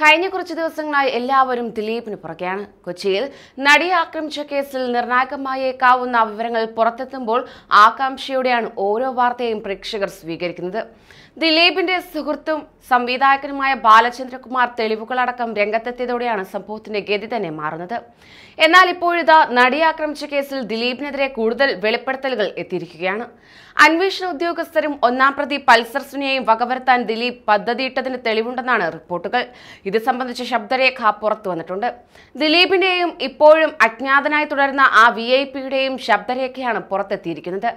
കഴിഞ്ഞ കുറച്ച് ദിവസങ്ങളായി എല്ലാവരും ദിലീപിന് പുറകെയാണ് കൊച്ചിയിൽ നടിയെ ആക്രമിച്ച കേസിൽ നിർണായകമായേക്കാവുന്ന വിവരങ്ങൾ പുറത്തെത്തുമ്പോൾ ആകാംക്ഷയോടെയാണ് ഓരോ വാർത്തയും പ്രേക്ഷകർ സ്വീകരിക്കുന്നത് ദിലീപിന്റെ സുഹൃത്തും സംവിധായകനുമായ ബാലചന്ദ്രകുമാർ തെളിവുകളടക്കം രംഗത്തെത്തിയതോടെയാണ് സംഭവത്തിന്റെ ഗതി തന്നെ മാറുന്നത് എന്നാൽ ഇപ്പോഴിതാ നടിയെ ആക്രമിച്ച കേസിൽ ദിലീപിനെതിരെ കൂടുതൽ വെളിപ്പെടുത്തലുകൾ എത്തിയിരിക്കുകയാണ് അന്വേഷണ ഉദ്യോഗസ്ഥരും ഒന്നാം പ്രതി പൾസർ സുനിയെയും വകവരുത്താൻ ദിലീപ് പദ്ധതിയിട്ടതിന് തെളിവുണ്ടെന്നാണ് റിപ്പോർട്ടുകൾ ഇത് സംബന്ധിച്ച ശബ്ദരേഖ പുറത്തു വന്നിട്ടുണ്ട് ദിലീപിന്റെയും ഇപ്പോഴും അജ്ഞാതനായി തുടരുന്ന ആ വി ഐ പിയുടെയും ശബ്ദരേഖയാണ് പുറത്തെത്തിയിരിക്കുന്നത്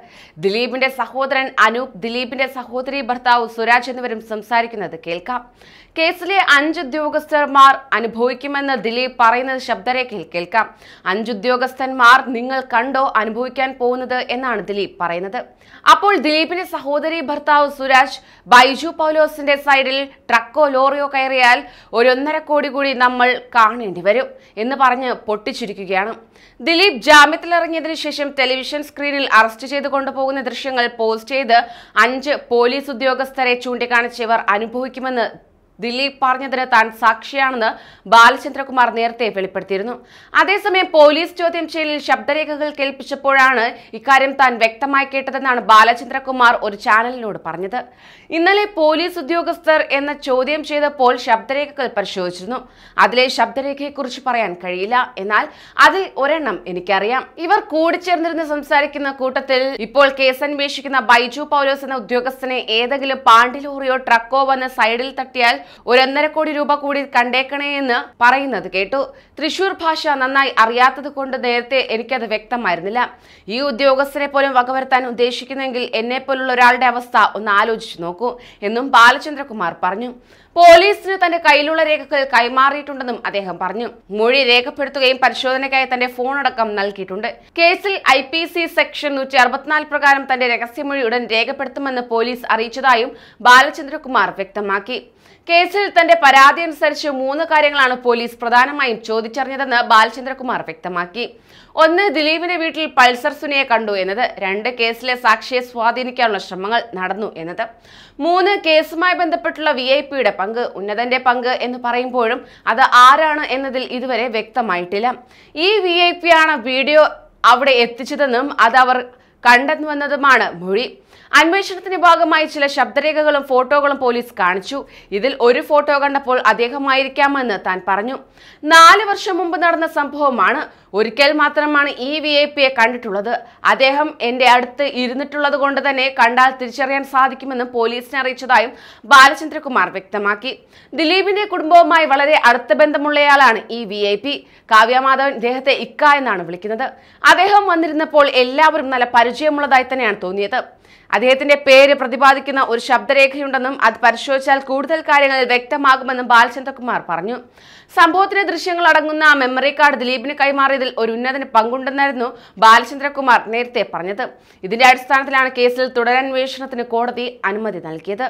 ദിലീപിന്റെ സഹോദരൻ അനൂപ് ദിലീപിന്റെ സഹോദരി ഭർത്താവ് സുരാജ് എന്നിവരും സംസാരിക്കുന്നത് കേൾക്കാം കേസിലെ അഞ്ച് ഉദ്യോഗസ്ഥന്മാർ അനുഭവിക്കുമെന്ന് ദിലീപ് പറയുന്നത് ശബ്ദരേഖയിൽ കേൾക്കാം അഞ്ച് ഉദ്യോഗസ്ഥന്മാർ നിങ്ങൾ കണ്ടോ അനുഭവിക്കാൻ പോകുന്നത് എന്നാണ് ദിലീപ് പറയുന്നത് അപ്പോൾ ദിലീപിന്റെ സഹോദരി ഭർത്താവ് സുരാജ് ബൈജു പൗലോസിന്റെ സൈഡിൽ ട്രക്കോ ലോറിയോ കയറിയാൽ ഒരൊന്നര കോടി കൂടി നമ്മൾ കാണേണ്ടി വരും എന്ന് പറഞ്ഞ് പൊട്ടിച്ചിരിക്കുകയാണ് ദിലീപ് ജാമ്യത്തിലിറങ്ങിയതിനു ശേഷം ടെലിവിഷൻ സ്ക്രീനിൽ അറസ്റ്റ് ചെയ്ത് കൊണ്ടുപോകുന്ന ദൃശ്യങ്ങൾ പോസ്റ്റ് ചെയ്ത് അഞ്ച് പോലീസ് ഉദ്യോഗസ്ഥരെ ചൂണ്ടിക്കാണിച്ചവർ അനുഭവിക്കുമെന്ന് ദിലീപ് പറഞ്ഞതിന് താൻ സാക്ഷിയാണെന്ന് ബാലചന്ദ്രകുമാർ നേരത്തെ വെളിപ്പെടുത്തിയിരുന്നു അതേസമയം പോലീസ് ചോദ്യം ചെയ്യലിൽ ശബ്ദരേഖകൾ കേൾപ്പിച്ചപ്പോഴാണ് ഇക്കാര്യം താൻ വ്യക്തമായി കേട്ടതെന്നാണ് ബാലചന്ദ്രകുമാർ ഒരു ചാനലിനോട് പറഞ്ഞത് ഇന്നലെ പോലീസ് ഉദ്യോഗസ്ഥർ എന്ന ചോദ്യം ചെയ്തപ്പോൾ ശബ്ദരേഖകൾ പരിശോധിച്ചിരുന്നു അതിലെ ശബ്ദരേഖയെക്കുറിച്ച് പറയാൻ കഴിയില്ല എന്നാൽ അതിൽ ഒരെണ്ണം എനിക്കറിയാം ഇവർ കൂടിച്ചേർന്നിരുന്ന് സംസാരിക്കുന്ന കൂട്ടത്തിൽ ഇപ്പോൾ കേസ് അന്വേഷിക്കുന്ന ബൈജു പൗലോസ് എന്ന ഉദ്യോഗസ്ഥനെ ഏതെങ്കിലും പാണ്ടിലോറിയോ ട്രക്കോ വന്ന് സൈഡിൽ തട്ടിയാൽ ഒരൊന്നര കോടി രൂപ കൂടി കണ്ടേക്കണേ എന്ന് പറയുന്നത് കേട്ടു തൃശൂർ ഭാഷ നന്നായി അറിയാത്തത് കൊണ്ട് നേരത്തെ എനിക്കത് വ്യക്തമായിരുന്നില്ല ഈ ഉദ്യോഗസ്ഥരെ പോലും വകവരുത്താൻ ഉദ്ദേശിക്കുന്നെങ്കിൽ എന്നെ പോലുള്ള ഒരാളുടെ അവസ്ഥ ഒന്ന് ആലോചിച്ചു നോക്കൂ എന്നും ബാലചന്ദ്രകുമാർ പറഞ്ഞു പോലീസിന് തന്റെ കയ്യിലുള്ള രേഖകൾ കൈമാറിയിട്ടുണ്ടെന്നും അദ്ദേഹം പറഞ്ഞു മൊഴി രേഖപ്പെടുത്തുകയും പരിശോധനയ്ക്കായി തന്റെ ഫോൺ അടക്കം നൽകിയിട്ടുണ്ട് കേസിൽ ഐ പി സി സെക്ഷൻ നൂറ്റി അറുപത്തിനാല് പ്രകാരം തന്റെ രഹസ്യമൊഴി ഉടൻ രേഖപ്പെടുത്തുമെന്ന് പോലീസ് അറിയിച്ചതായും ബാലചന്ദ്രകുമാർ വ്യക്തമാക്കി കേസിൽ തന്റെ പരാതി അനുസരിച്ച് മൂന്ന് കാര്യങ്ങളാണ് പോലീസ് പ്രധാനമായും ചോദിച്ചറിഞ്ഞതെന്ന് ബാലചന്ദ്രകുമാർ വ്യക്തമാക്കി ഒന്ന് ദിലീപിന്റെ വീട്ടിൽ പൾസർ സുനിയെ കണ്ടു എന്നത് രണ്ട് കേസിലെ സാക്ഷിയെ സ്വാധീനിക്കാനുള്ള ശ്രമങ്ങൾ നടന്നു എന്നത് മൂന്ന് കേസുമായി ബന്ധപ്പെട്ടുള്ള വി ഐ പിയുടെ പങ്ക് ഉന്നതന്റെ പങ്ക് എന്ന് പറയുമ്പോഴും അത് ആരാണ് എന്നതിൽ ഇതുവരെ വ്യക്തമായിട്ടില്ല ഈ വി ആണ് വീഡിയോ അവിടെ എത്തിച്ചതെന്നും അത് അവർ കണ്ടെത്തുമെന്നതുമാണ് മൊഴി അന്വേഷണത്തിന്റെ ഭാഗമായി ചില ശബ്ദരേഖകളും ഫോട്ടോകളും പോലീസ് കാണിച്ചു ഇതിൽ ഒരു ഫോട്ടോ കണ്ടപ്പോൾ അദ്ദേഹമായിരിക്കാമെന്ന് താൻ പറഞ്ഞു നാല് വർഷം മുമ്പ് നടന്ന സംഭവമാണ് ഒരിക്കൽ മാത്രമാണ് ഈ വി ഐ പിയെ കണ്ടിട്ടുള്ളത് അദ്ദേഹം എൻ്റെ അടുത്ത് ഇരുന്നിട്ടുള്ളത് കൊണ്ട് തന്നെ കണ്ടാൽ തിരിച്ചറിയാൻ സാധിക്കുമെന്ന് പോലീസിനെ അറിയിച്ചതായും ബാലചന്ദ്രകുമാർ വ്യക്തമാക്കി ദിലീപിന്റെ കുടുംബവുമായി വളരെ അടുത്ത ബന്ധമുള്ളയാളാണ് ഈ വി ഐ പി കാവ്യമാധവൻ ഇദ്ദേഹത്തെ ഇക്ക എന്നാണ് വിളിക്കുന്നത് അദ്ദേഹം വന്നിരുന്നപ്പോൾ എല്ലാവരും നല്ല പരി പരിചയമുള്ളതായി തന്നെയാണ് തോന്നിയത് അദ്ദേഹത്തിന്റെ പേര് പ്രതിപാദിക്കുന്ന ഒരു ശബ്ദരേഖയുണ്ടെന്നും അത് പരിശോധിച്ചാൽ കൂടുതൽ കാര്യങ്ങൾ വ്യക്തമാകുമെന്നും ബാലചന്ദ്രകുമാർ പറഞ്ഞു സംഭവത്തിന്റെ ദൃശ്യങ്ങൾ അടങ്ങുന്ന മെമ്മറി കാർഡ് ദിലീപിന് കൈമാറിയതിൽ ഒരു ഉന്നതന് പങ്കുണ്ടെന്നായിരുന്നു ബാലചന്ദ്രകുമാർ നേരത്തെ പറഞ്ഞത് ഇതിന്റെ അടിസ്ഥാനത്തിലാണ് കേസിൽ തുടരന്വേഷണത്തിന് കോടതി അനുമതി നൽകിയത്